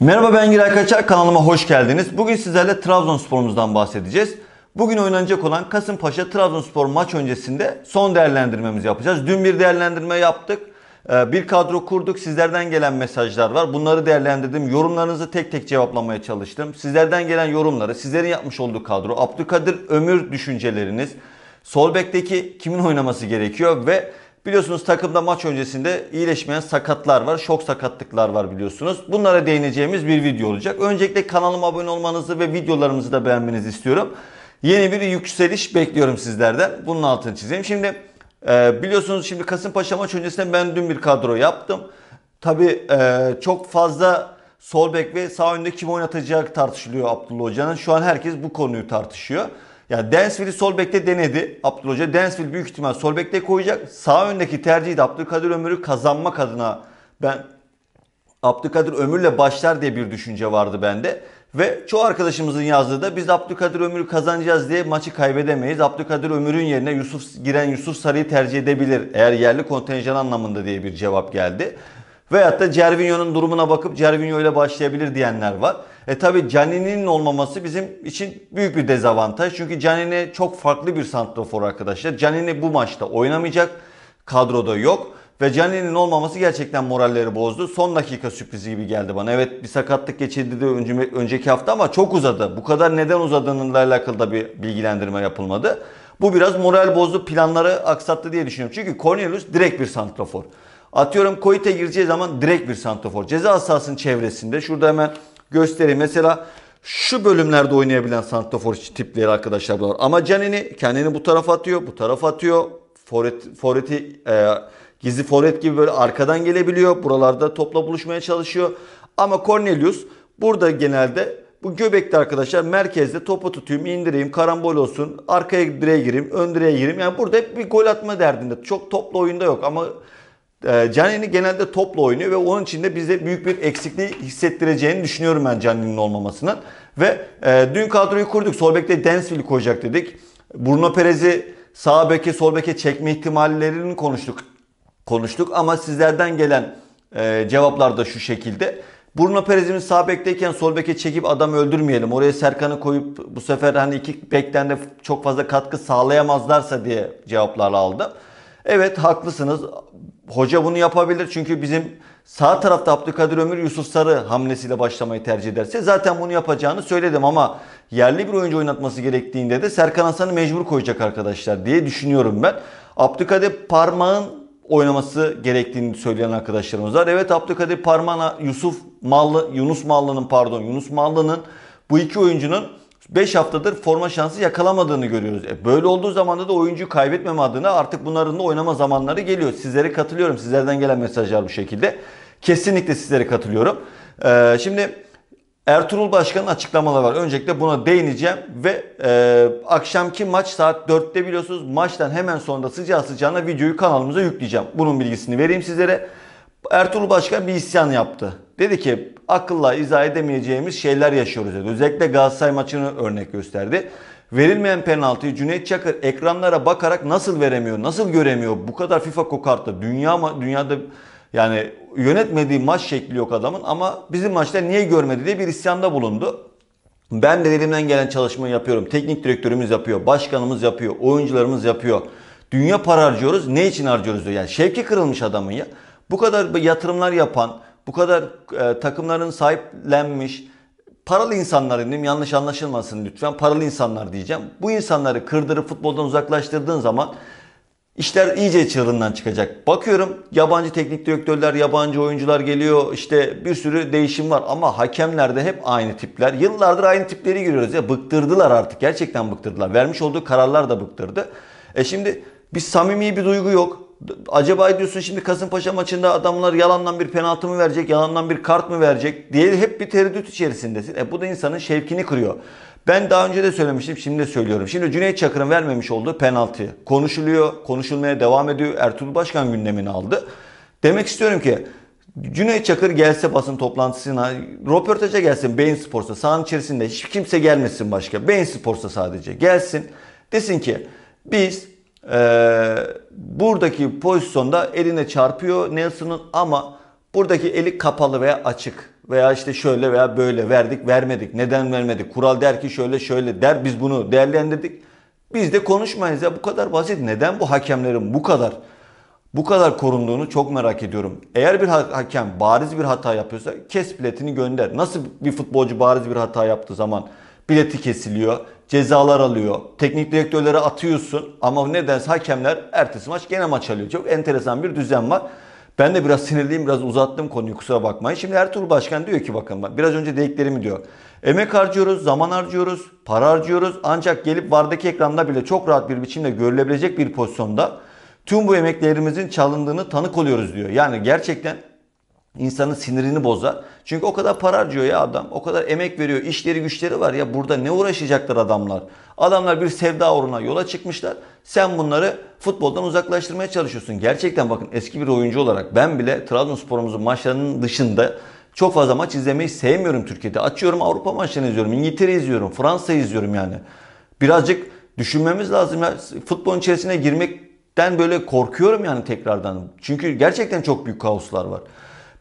Merhaba ben Giray Kaçar kanalıma hoş geldiniz. Bugün sizlerle Trabzonspor'umuzdan bahsedeceğiz. Bugün oynanacak olan Kasımpaşa Trabzonspor maç öncesinde son değerlendirmemizi yapacağız. Dün bir değerlendirme yaptık. Ee, bir kadro kurduk. Sizlerden gelen mesajlar var. Bunları değerlendirdim. Yorumlarınızı tek tek cevaplamaya çalıştım. Sizlerden gelen yorumları, sizlerin yapmış olduğu kadro, Abdülkadir Ömür düşünceleriniz, Solbek'teki kimin oynaması gerekiyor ve Biliyorsunuz takımda maç öncesinde iyileşmeyen sakatlar var. Şok sakatlıklar var biliyorsunuz. Bunlara değineceğimiz bir video olacak. Öncelikle kanalıma abone olmanızı ve videolarımızı da beğenmenizi istiyorum. Yeni bir yükseliş bekliyorum sizlerden. Bunun altını çizeyim. Şimdi e, biliyorsunuz şimdi Kasımpaşa maç öncesinde ben dün bir kadro yaptım. Tabi e, çok fazla sol bek ve sağ önünde kim oynatacak tartışılıyor Abdullah Hoca'nın. Şu an herkes bu konuyu tartışıyor. Ya Densville'i sol bekte denedi Abdül Hoca. Densville büyük ihtimal sol bekte koyacak. Sağ öndeki tercihi de Abdülkadir Ömür'ü kazanmak adına ben Abdülkadir Ömür'le başlar diye bir düşünce vardı bende. Ve çoğu arkadaşımızın yazdığı da biz Abdülkadir Ömür'ü kazanacağız diye maçı kaybedemeyiz. Abdülkadir Ömür'ün yerine Yusuf giren Yusuf Sarı'yı tercih edebilir eğer yerli kontenjan anlamında diye bir cevap geldi. Veyahut da Cervinho'nun durumuna bakıp Cervinho ile başlayabilir diyenler var. E tabi Canini'nin olmaması bizim için büyük bir dezavantaj. Çünkü Canini çok farklı bir santrafor arkadaşlar. Canini bu maçta oynamayacak. Kadroda yok. Ve Canini'nin olmaması gerçekten moralleri bozdu. Son dakika sürprizi gibi geldi bana. Evet bir sakatlık geçirdi de önceki hafta ama çok uzadı. Bu kadar neden uzadığınınla alakalı da bir bilgilendirme yapılmadı. Bu biraz moral bozdu, planları aksattı diye düşünüyorum. Çünkü Cornelius direkt bir santrafor. Atıyorum Koyit'e gireceği zaman direkt bir santrafor. Ceza sahasının çevresinde. Şurada hemen göstereyim. Mesela şu bölümlerde oynayabilen santrafor tipleri arkadaşlar bunlar. Ama Canini kendini bu tarafa atıyor, bu tarafa atıyor. Foret, foreti, e, gizli foret gibi böyle arkadan gelebiliyor. Buralarda topla buluşmaya çalışıyor. Ama Cornelius burada genelde bu göbekte arkadaşlar merkezde topu tutayım, indireyim, karambol olsun, arkaya direğe gireyim, ön direğe gireyim. Yani burada hep bir gol atma derdinde. Çok toplu oyunda yok ama ee, Canini genelde topla oynuyor ve onun için de bize büyük bir eksikliği hissettireceğini düşünüyorum ben Canini'nin olmamasının. Ve e, dün kadroyu kurduk. Sol bekte Densville koyacak dedik. Bruno Perez'i sağ beke sol beke çekme ihtimallerini konuştuk. Konuştuk ama sizlerden gelen e, cevaplar da şu şekilde. Bruno Perez'imiz sağ bekteyken sol beke çekip adam öldürmeyelim. Oraya Serkan'ı koyup bu sefer hani iki bekten de çok fazla katkı sağlayamazlarsa diye cevaplar aldı. Evet haklısınız. Hoca bunu yapabilir çünkü bizim sağ tarafta Abdülkadir Ömür Yusuf Sarı hamlesiyle başlamayı tercih ederse zaten bunu yapacağını söyledim ama yerli bir oyuncu oynatması gerektiğinde de Serkan Hasan'ı mecbur koyacak arkadaşlar diye düşünüyorum ben. Abdülkadir Parmağ'ın oynaması gerektiğini söyleyen arkadaşlarımız var. Evet Abdülkadir parmağın Yusuf Mallı, Yunus Mallı'nın pardon Yunus Mallı'nın bu iki oyuncunun 5 haftadır forma şansı yakalamadığını görüyoruz. E böyle olduğu zaman da oyuncuyu kaybetmeme adına artık bunların da oynama zamanları geliyor. Sizlere katılıyorum. Sizlerden gelen mesajlar bu şekilde. Kesinlikle sizlere katılıyorum. E, şimdi Ertuğrul Başkan'ın açıklamaları var. Öncelikle buna değineceğim ve e, akşamki maç saat 4'te biliyorsunuz maçtan hemen sonra sıcağı sıcağına videoyu kanalımıza yükleyeceğim. Bunun bilgisini vereyim sizlere. Ertuğrul Başkan bir isyan yaptı. Dedi ki akılla izah edemeyeceğimiz şeyler yaşıyoruz dedi. Özellikle Galatasaray maçını örnek gösterdi. Verilmeyen penaltıyı Cüneyt Çakır ekranlara bakarak nasıl veremiyor, nasıl göremiyor? Bu kadar FIFA kokartta dünya dünyada yani yönetmediği maç şekli yok adamın ama bizim maçta niye görmedi diye bir isyanda bulundu. Ben de elimden gelen çalışmayı yapıyorum. Teknik direktörümüz yapıyor, başkanımız yapıyor, oyuncularımız yapıyor. Dünya para harcıyoruz. Ne için harcıyoruz diyor. Yani şevki kırılmış adamın ya. Bu kadar yatırımlar yapan, bu kadar e, takımların sahiplenmiş paralı insanlar dedim yanlış anlaşılmasın lütfen paralı insanlar diyeceğim. Bu insanları kırdırıp futboldan uzaklaştırdığın zaman işler iyice çığırından çıkacak. Bakıyorum yabancı teknik direktörler, yabancı oyuncular geliyor işte bir sürü değişim var ama hakemlerde hep aynı tipler. Yıllardır aynı tipleri görüyoruz ya bıktırdılar artık gerçekten bıktırdılar. Vermiş olduğu kararlar da bıktırdı. E şimdi bir samimi bir duygu yok acaba diyorsun şimdi Kasımpaşa maçında adamlar yalandan bir penaltı mı verecek, yalandan bir kart mı verecek diye hep bir tereddüt içerisindesin. E bu da insanın şevkini kırıyor. Ben daha önce de söylemiştim, şimdi de söylüyorum. Şimdi Cüneyt Çakır'ın vermemiş olduğu penaltı konuşuluyor, konuşulmaya devam ediyor. Ertuğrul Başkan gündemini aldı. Demek istiyorum ki Cüneyt Çakır gelse basın toplantısına, röportaja gelsin Beyin Sports'a. Sahanın içerisinde hiç kimse gelmesin başka. Beyin Sports'a sadece gelsin. Desin ki biz ee, buradaki pozisyonda eline çarpıyor Nelson'un ama buradaki eli kapalı veya açık veya işte şöyle veya böyle verdik vermedik neden vermedik kural der ki şöyle şöyle der biz bunu değerlendirdik biz de konuşmayız ya bu kadar basit neden bu hakemlerin bu kadar bu kadar korunduğunu çok merak ediyorum. Eğer bir hakem bariz bir hata yapıyorsa kes biletini gönder. Nasıl bir futbolcu bariz bir hata yaptığı zaman bileti kesiliyor, cezalar alıyor. Teknik direktörlere atıyorsun ama nedense hakemler ertesi maç gene maç alıyor. Çok enteresan bir düzen var. Ben de biraz sinirliyim, biraz uzattım konuyu kusura bakmayın. Şimdi Ertuğrul Başkan diyor ki bakın biraz önce dediklerimi diyor. Emek harcıyoruz, zaman harcıyoruz, para harcıyoruz. Ancak gelip vardaki ekranda bile çok rahat bir biçimde görülebilecek bir pozisyonda tüm bu emeklerimizin çalındığını tanık oluyoruz diyor. Yani gerçekten İnsanın sinirini bozar. Çünkü o kadar para harcıyor ya adam. O kadar emek veriyor. işleri güçleri var ya burada ne uğraşacaklar adamlar? Adamlar bir sevda uğruna yola çıkmışlar. Sen bunları futboldan uzaklaştırmaya çalışıyorsun. Gerçekten bakın eski bir oyuncu olarak ben bile Trabzonspor'umuzun maçlarının dışında çok fazla maç izlemeyi sevmiyorum Türkiye'de. Açıyorum Avrupa maçlarını izliyorum. İngiltere izliyorum. Fransa izliyorum yani. Birazcık düşünmemiz lazım. Ya. Futbolun içerisine girmekten böyle korkuyorum yani tekrardan. Çünkü gerçekten çok büyük kaoslar var.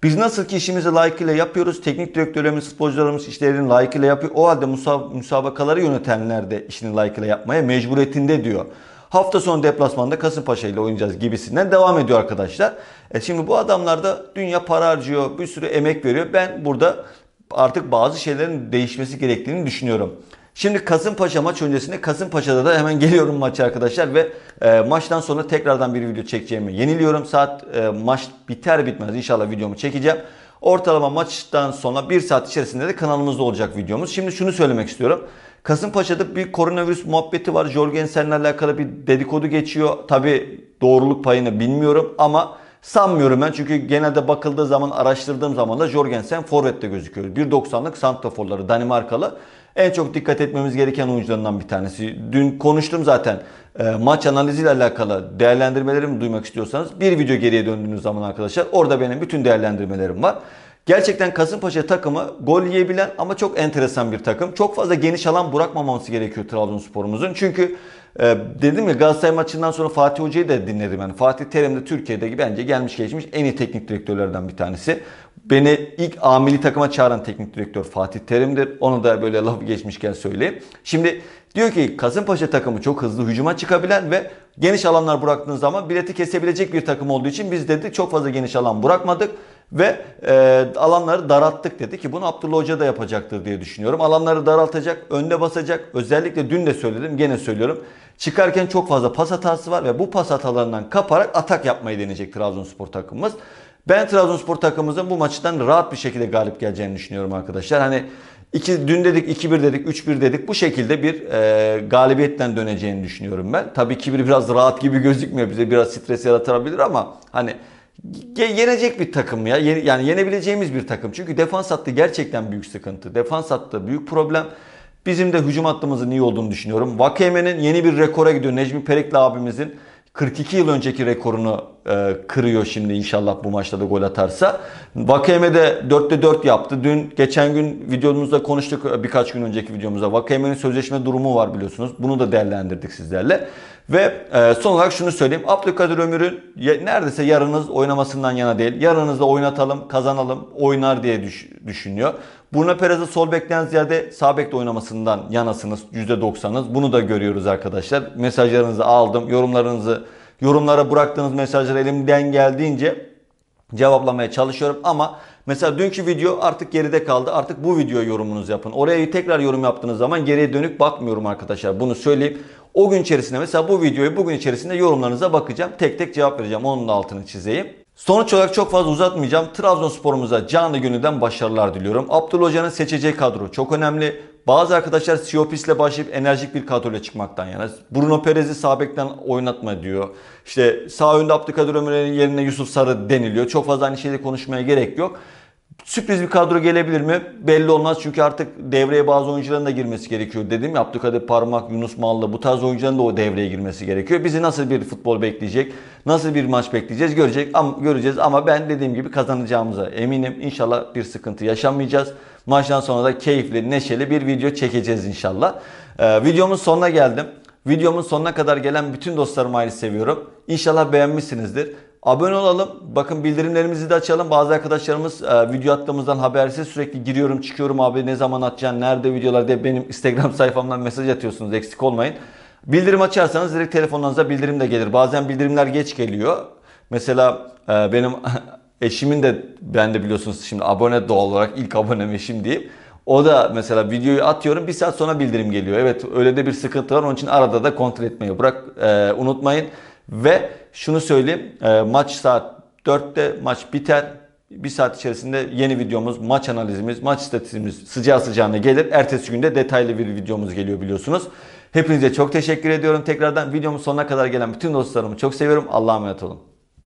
Biz nasıl ki işimizi layıkıyla yapıyoruz, teknik direktörlerimiz, futbolcularımız işlerini layıkıyla yapıyor. O halde musab müsabakaları yönetenler de işini layıkıyla yapmaya mecburiyetinde diyor. Hafta sonu deplasmanda Kasımpaşa ile oynayacağız gibisinden devam ediyor arkadaşlar. E şimdi bu adamlar da dünya para harcıyor, bir sürü emek veriyor. Ben burada artık bazı şeylerin değişmesi gerektiğini düşünüyorum. Şimdi Kasımpaşa maç öncesinde Kasımpaşa'da da hemen geliyorum maçı arkadaşlar ve e, maçtan sonra tekrardan bir video çekeceğimi yeniliyorum. Saat e, maç biter bitmez inşallah videomu çekeceğim. Ortalama maçtan sonra bir saat içerisinde de kanalımızda olacak videomuz. Şimdi şunu söylemek istiyorum. Kasımpaşa'da bir koronavirüs muhabbeti var. Jorgensen'le alakalı bir dedikodu geçiyor. Tabi doğruluk payını bilmiyorum ama sanmıyorum ben. Çünkü genelde bakıldığı zaman araştırdığım zaman da Jorgensen forvette gözüküyor. 1.90'lık santraforları Danimarkalı. En çok dikkat etmemiz gereken oyuncularından bir tanesi. Dün konuştum zaten e, maç analiziyle alakalı değerlendirmelerimi duymak istiyorsanız bir video geriye döndüğünüz zaman arkadaşlar orada benim bütün değerlendirmelerim var. Gerçekten Kasımpaşa takımı gol yiyebilen ama çok enteresan bir takım. Çok fazla geniş alan bırakmamaması gerekiyor Trabzonspor'umuzun. Çünkü e, dedim ya Galatasaray maçından sonra Fatih Hoca'yı da dinledim. Yani Fatih Terim de Türkiye'deki bence gelmiş geçmiş en iyi teknik direktörlerden bir tanesi. Beni ilk amili takıma çağıran teknik direktör Fatih Terim'dir. Onu da böyle laf geçmişken söyleyeyim. Şimdi Diyor ki Kasımpaşa takımı çok hızlı hücuma çıkabilen ve geniş alanlar bıraktığınız zaman bileti kesebilecek bir takım olduğu için biz dedik çok fazla geniş alan bırakmadık ve e, alanları daralttık dedi ki bunu Abdullah Hoca da yapacaktır diye düşünüyorum. Alanları daraltacak, önde basacak. Özellikle dün de söyledim, gene söylüyorum. Çıkarken çok fazla pas hatası var ve bu pas hatalarından kaparak atak yapmayı deneyecek Trabzonspor takımımız. Ben Trabzonspor takımımızın bu maçtan rahat bir şekilde galip geleceğini düşünüyorum arkadaşlar. Hani İki, dün dedik 2-1 dedik 3-1 dedik bu şekilde bir e, galibiyetten döneceğini düşünüyorum ben. Tabii 2-1 biraz rahat gibi gözükmüyor bize biraz stres yaratabilir ama hani yenecek bir takım ya. Yani yenebileceğimiz bir takım. Çünkü defans hattı gerçekten büyük sıkıntı. Defans hattı büyük problem. Bizim de hücum hattımızın iyi olduğunu düşünüyorum. Vakeme'nin yeni bir rekora gidiyor. Necmi Perekli abimizin 42 yıl önceki rekorunu e, kırıyor şimdi inşallah bu maçta da gol atarsa. Vakeme de 4'te 4 yaptı. Dün geçen gün videomuzda konuştuk e, birkaç gün önceki videomuzda. Vakeme'nin sözleşme durumu var biliyorsunuz. Bunu da değerlendirdik sizlerle. Ve e, son olarak şunu söyleyeyim. Abdülkadir Ömür'ün neredeyse yarınız oynamasından yana değil. Yarınızda oynatalım, kazanalım, oynar diye düş düşünüyor. Bruno Perez'i sol bekten ziyade sağ bekte oynamasından yanasınız %90'ınız. Bunu da görüyoruz arkadaşlar. Mesajlarınızı aldım. Yorumlarınızı, yorumlara bıraktığınız mesajları elimden geldiğince cevaplamaya çalışıyorum ama mesela dünkü video artık geride kaldı. Artık bu video yorumunuzu yapın. Oraya tekrar yorum yaptığınız zaman geriye dönük bakmıyorum arkadaşlar. Bunu söyleyeyim. O gün içerisinde mesela bu videoyu bugün içerisinde yorumlarınıza bakacağım. Tek tek cevap vereceğim. Onun da altını çizeyim. Sonuç olarak çok fazla uzatmayacağım. Trabzonspor'umuza canlı gönülden başarılar diliyorum. Abdül Hoca'nın seçeceği kadro çok önemli. Bazı arkadaşlar Siopis ile başlayıp enerjik bir kadroyla çıkmaktan yana. Bruno Perez'i sağ oynatma diyor. İşte sağ önde Abdülkadir Ömer'in yerine Yusuf Sarı deniliyor. Çok fazla aynı şeyle konuşmaya gerek yok. Sürpriz bir kadro gelebilir mi? Belli olmaz çünkü artık devreye bazı oyuncuların da girmesi gerekiyor. Dedim ya Abdülkadir Parmak, Yunus Mallı bu tarz oyuncuların da o devreye girmesi gerekiyor. Bizi nasıl bir futbol bekleyecek, nasıl bir maç bekleyeceğiz görecek ama göreceğiz ama ben dediğim gibi kazanacağımıza eminim. İnşallah bir sıkıntı yaşamayacağız. Maçtan sonra da keyifli, neşeli bir video çekeceğiz inşallah. Ee, videomun sonuna geldim. Videomun sonuna kadar gelen bütün dostlarımı ayrı seviyorum. İnşallah beğenmişsinizdir. Abone olalım. Bakın bildirimlerimizi de açalım. Bazı arkadaşlarımız e, video attığımızdan habersiz sürekli giriyorum çıkıyorum abi ne zaman atacaksın nerede videolar diye benim instagram sayfamdan mesaj atıyorsunuz eksik olmayın. Bildirim açarsanız direkt telefonlarınıza bildirim de gelir. Bazen bildirimler geç geliyor. Mesela e, benim eşimin de ben de biliyorsunuz şimdi abone doğal olarak ilk abonem eşim diyeyim. O da mesela videoyu atıyorum bir saat sonra bildirim geliyor. Evet öyle de bir sıkıntı var onun için arada da kontrol etmeyi bırak e, unutmayın. Ve şunu söyleyeyim e, maç saat 4'te maç biter. Bir saat içerisinde yeni videomuz, maç analizimiz, maç istatistiğimiz sıcağı sıcağına gelir. Ertesi günde detaylı bir videomuz geliyor biliyorsunuz. Hepinize çok teşekkür ediyorum. Tekrardan videomun sonuna kadar gelen bütün dostlarımı çok seviyorum. Allah'a emanet olun.